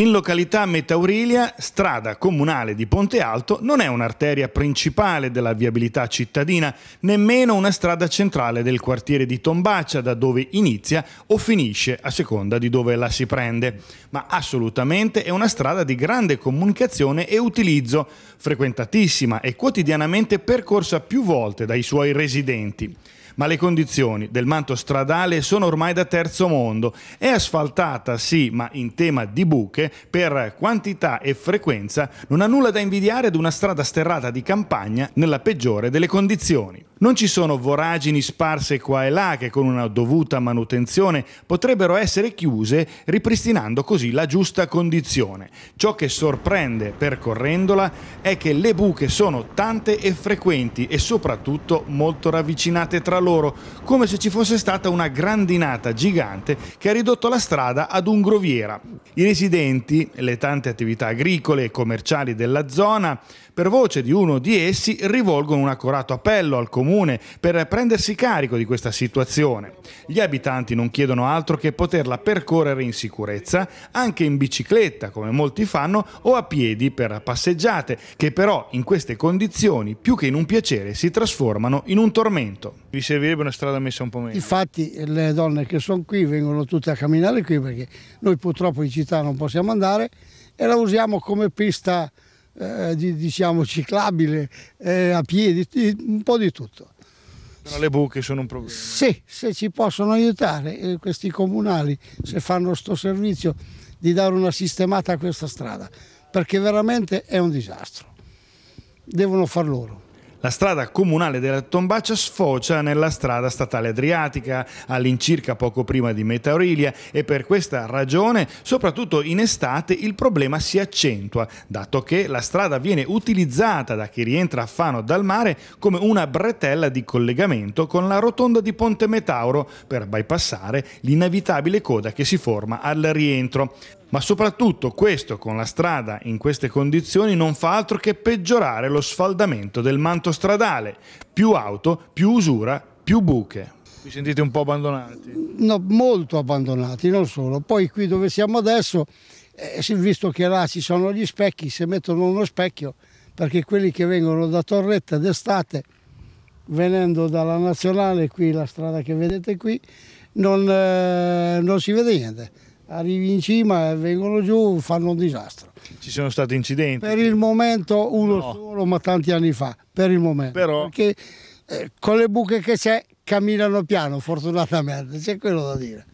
In località Metaurilia, strada comunale di Ponte Alto non è un'arteria principale della viabilità cittadina, nemmeno una strada centrale del quartiere di Tombaccia, da dove inizia o finisce a seconda di dove la si prende, ma assolutamente è una strada di grande comunicazione e utilizzo, frequentatissima e quotidianamente percorsa più volte dai suoi residenti ma le condizioni del manto stradale sono ormai da terzo mondo. È asfaltata, sì, ma in tema di buche, per quantità e frequenza, non ha nulla da invidiare ad una strada sterrata di campagna nella peggiore delle condizioni. Non ci sono voragini sparse qua e là che con una dovuta manutenzione potrebbero essere chiuse ripristinando così la giusta condizione. Ciò che sorprende percorrendola è che le buche sono tante e frequenti e soprattutto molto ravvicinate tra loro, come se ci fosse stata una grandinata gigante che ha ridotto la strada ad un groviera. I residenti, le tante attività agricole e commerciali della zona, per voce di uno di essi rivolgono un accorato appello al comune comune per prendersi carico di questa situazione. Gli abitanti non chiedono altro che poterla percorrere in sicurezza, anche in bicicletta come molti fanno, o a piedi per passeggiate, che però in queste condizioni più che in un piacere si trasformano in un tormento. Vi servirebbe una strada messa un po' meglio? Infatti le donne che sono qui vengono tutte a camminare qui perché noi purtroppo in città non possiamo andare e la usiamo come pista eh, diciamo ciclabile, eh, a piedi, un po' di tutto. Però le buche sono un problema. Sì, se ci possono aiutare eh, questi comunali, se fanno questo servizio, di dare una sistemata a questa strada, perché veramente è un disastro. Devono far loro. La strada comunale della Tombaccia sfocia nella strada statale adriatica all'incirca poco prima di Meta Aurelia e per questa ragione, soprattutto in estate, il problema si accentua, dato che la strada viene utilizzata da chi rientra a Fano dal mare come una bretella di collegamento con la rotonda di Ponte Metauro per bypassare l'inevitabile coda che si forma al rientro ma soprattutto questo con la strada in queste condizioni non fa altro che peggiorare lo sfaldamento del manto stradale, più auto, più usura, più buche. Vi sentite un po' abbandonati? No, molto abbandonati, non solo. Poi qui dove siamo adesso, eh, visto che là ci sono gli specchi, se mettono uno specchio, perché quelli che vengono da Torretta d'estate, venendo dalla Nazionale, qui la strada che vedete qui, non, eh, non si vede niente arrivi in cima e vengono giù, fanno un disastro. Ci sono stati incidenti? Per il momento uno no. solo, ma tanti anni fa, per il momento. Però... Perché eh, con le buche che c'è camminano piano, fortunatamente, c'è quello da dire.